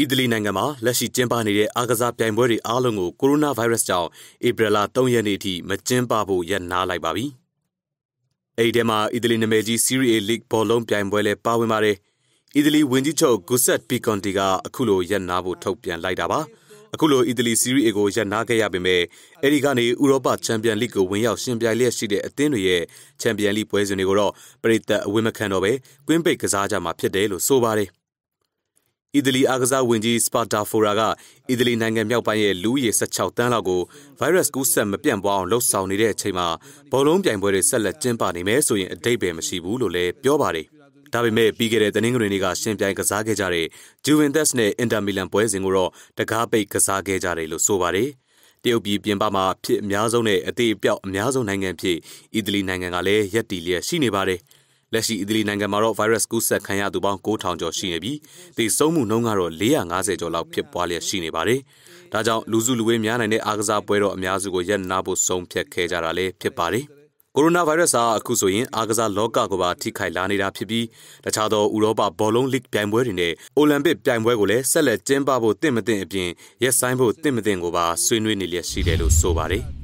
အီတလီနိုင်ငံမှာလက်ရှိကျင်းပနေတဲ့အားကစားပြိုင်ပွဲတွေအားလုံးကိုကိုရိုနာဗိုင်းရပ်စ်ကြောင့်ဧပြီလ3ရက်နေ့အထိမကျင်းပဖို့ရည်နားလိုက်ပါပြီ။အဲဒီထဲမှာအီတလီနာမည်ကြီး Serie A League ဘောလုံးပြိုင်ပွဲလည်းပါဝင်ပါတယ်။အီတလီဝန်ကြီးချုပ်ဂူဆက်ပီကွန်တီကအခုလိုရည်နာဖို့ထုတ်ပြန်လိုက်တာပါ။အခုလိုအီတလီ Serie A ကိုရည်နာခဲ့ရပေမဲ့အဲဒီကနေဥရောပချန်ပီယံလိကိုဝင်ရောက်ရှင်ပြိုင်လျက်ရှိတဲ့အသင်းတွေရဲ့ချန်ပီယံလိပွဲစဉ်တွေကိုတော့ပရိသတ်အဝေးမခံတော့ပဲကွင်းပိတ်ကစားကြမှာဖြစ်တယ်လို့ဆိုပါတယ်။အီတလီအားကစားဝန်ကြီးစပါတာဖိုရာကအီတလီနိုင်ငံမြောက်ပိုင်းရဲ့လူဦးရေ16တန်းလောက်ကိုဗိုင်းရပ်စ်ကူးစက်မပြန့်ပွားအောင်လှုပ်ဆောင်နေတဲ့အချိန်မှာဘောလုံးပြိုင်ပွဲတွေဆက်လက်ကျင်းပနေမယ်ဆိုရင်အတိတ်ပဲမရှိဘူးလို့လည်းပြောပါတယ်။ဒါပေမဲ့ပြီးခဲ့တဲ့တနင်္ဂနွေနေ့ကရှင်ပြိုင်ကစားခဲ့ကြတဲ့ Juventus နဲ့ Inter Milan ပွဲစဉ်ကိုတော့တကားပိတ်ကစားခဲ့ကြတယ်လို့ဆိုပါတယ်။တရုတ်ပြည်ပြင်ပမှာဖြစ်အများဆုံးနဲ့အသေးအပြောက်အများဆုံးနိုင်ငံဖြစ်အီတလီနိုင်ငံကလည်းရပ်တည်လျက်ရှိနေပါတယ်။လက်ရှိအီတလီနိုင်ငံမှာတော့ virus ကူးစက်ခံရသူပေါင်း9000ကျော်ရှိနေပြီးသေဆုံးမှုနှုန်းကတော့450ကျော်လောက်ဖြစ်ပွားလျက်ရှိနေပါတယ်။ဒါကြောင့်လူစုလူဝေးများနိုင်တဲ့အားကစားပွဲတော်အများစုကိုရပ်နားဖို့ဆုံးဖြတ်ခဲ့ကြတာလည်းဖြစ်ပါတယ်။ကိုရိုနာဗိုင်းရပ်စ်ဟာအခုဆိုရင်အားကစားလောကကိုပါထိခိုက်လာနေတာဖြစ်ပြီးတခြားသောဥရောပဘောလုံးလိဂ်ပြိုင်ပွဲတွေနဲ့အိုလံပစ်ပြိုင်ပွဲကိုလည်းဆက်လက်ကျင်းပဖို့တင့်မတင့်အပြင်ရက်ဆိုင်ဖို့တင့်မတင့်ကိုပါဆွေးနွေးနေလျက်ရှိတယ်လို့ဆိုပါတယ်။